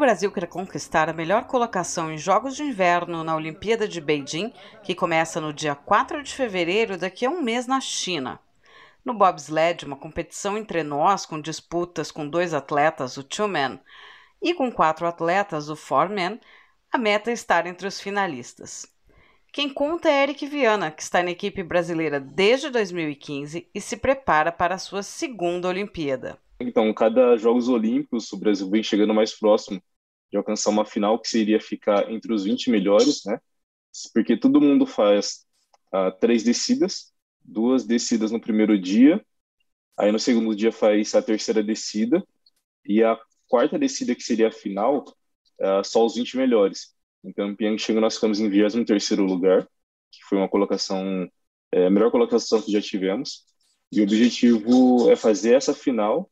Brasil quer conquistar a melhor colocação em Jogos de Inverno na Olimpíada de Beijing, que começa no dia 4 de fevereiro, daqui a um mês, na China. No bobsled, uma competição entre nós com disputas com dois atletas, o two-man, e com quatro atletas, o four-man, a meta é estar entre os finalistas. Quem conta é Eric Viana, que está na equipe brasileira desde 2015 e se prepara para a sua segunda Olimpíada. Então, cada Jogos Olímpicos, o Brasil vem chegando mais próximo de alcançar uma final que seria ficar entre os 20 melhores, né? Porque todo mundo faz ah, três descidas, duas descidas no primeiro dia, aí no segundo dia faz a terceira descida, e a quarta descida, que seria a final, é só os 20 melhores. Então, Pyong chega nós ficamos em 23 lugar, que foi uma colocação, é, a melhor colocação que já tivemos. E o objetivo é fazer essa final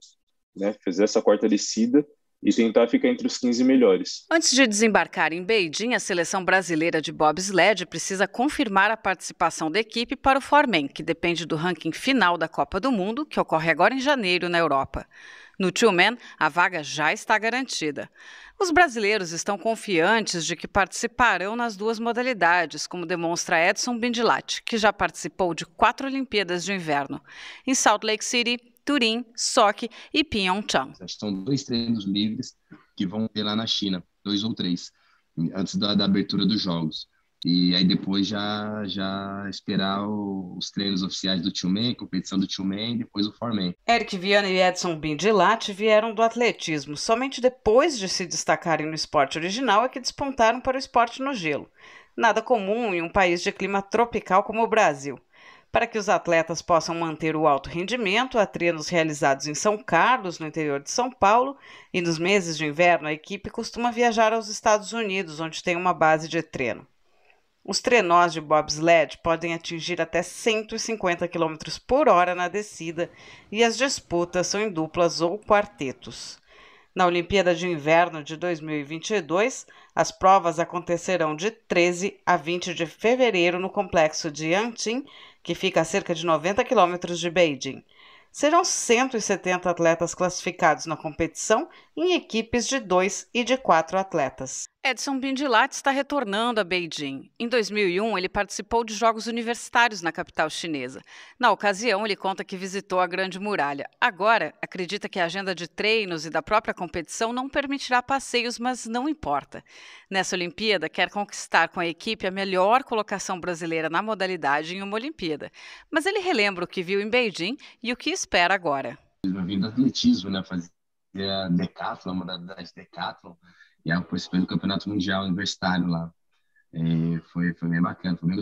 né, fazer essa quarta descida e tentar ficar entre os 15 melhores. Antes de desembarcar em Beijing, a seleção brasileira de bobsled precisa confirmar a participação da equipe para o Formen, que depende do ranking final da Copa do Mundo, que ocorre agora em janeiro na Europa. No Two Man, a vaga já está garantida. Os brasileiros estão confiantes de que participarão nas duas modalidades, como demonstra Edson Bindilat, que já participou de quatro Olimpíadas de Inverno. Em Salt Lake City, Turim, Sochi e Pyeongchang. São dois treinos livres que vão ter lá na China, dois ou três, antes da, da abertura dos jogos. E aí depois já, já esperar o, os treinos oficiais do Tio Man, competição do Tio Man e depois o Foreman. Eric Viana e Edson Bindilat vieram do atletismo. Somente depois de se destacarem no esporte original é que despontaram para o esporte no gelo. Nada comum em um país de clima tropical como o Brasil. Para que os atletas possam manter o alto rendimento, há treinos realizados em São Carlos, no interior de São Paulo, e nos meses de inverno a equipe costuma viajar aos Estados Unidos, onde tem uma base de treino. Os trenós de bobsled podem atingir até 150 km por hora na descida e as disputas são em duplas ou quartetos. Na Olimpíada de Inverno de 2022, as provas acontecerão de 13 a 20 de fevereiro no complexo de Antin, que fica a cerca de 90 quilômetros de Beijing. Serão 170 atletas classificados na competição em equipes de dois e de quatro atletas. Edson Bindilat está retornando a Beijing. Em 2001, ele participou de Jogos Universitários na capital chinesa. Na ocasião, ele conta que visitou a Grande Muralha. Agora, acredita que a agenda de treinos e da própria competição não permitirá passeios, mas não importa. Nessa Olimpíada, quer conquistar com a equipe a melhor colocação brasileira na modalidade em uma Olimpíada. Mas ele relembra o que viu em Beijing e o que espera agora. Eu vim do atletismo, né? Fazer decathlon, modalidade decathlon. E aí eu participei do Campeonato Mundial Universitário lá. E foi, foi bem bacana. O Flamengo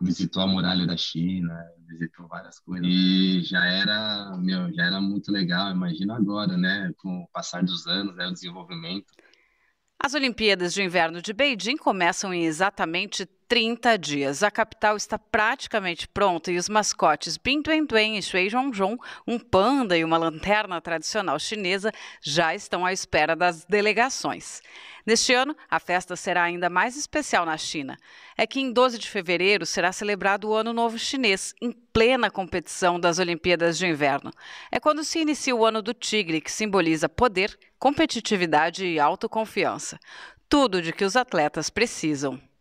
visitou a muralha da China, visitou várias coisas. E já era, meu, já era muito legal. Imagina agora, né? Com o passar dos anos, né, o desenvolvimento. As Olimpíadas de Inverno de Beijing começam em exatamente 30 dias. A capital está praticamente pronta e os mascotes Binduenduen e Shui Zhongzhong, um panda e uma lanterna tradicional chinesa, já estão à espera das delegações. Neste ano, a festa será ainda mais especial na China. É que em 12 de fevereiro será celebrado o Ano Novo Chinês, em plena competição das Olimpíadas de Inverno. É quando se inicia o Ano do Tigre, que simboliza poder, competitividade e autoconfiança. Tudo de que os atletas precisam.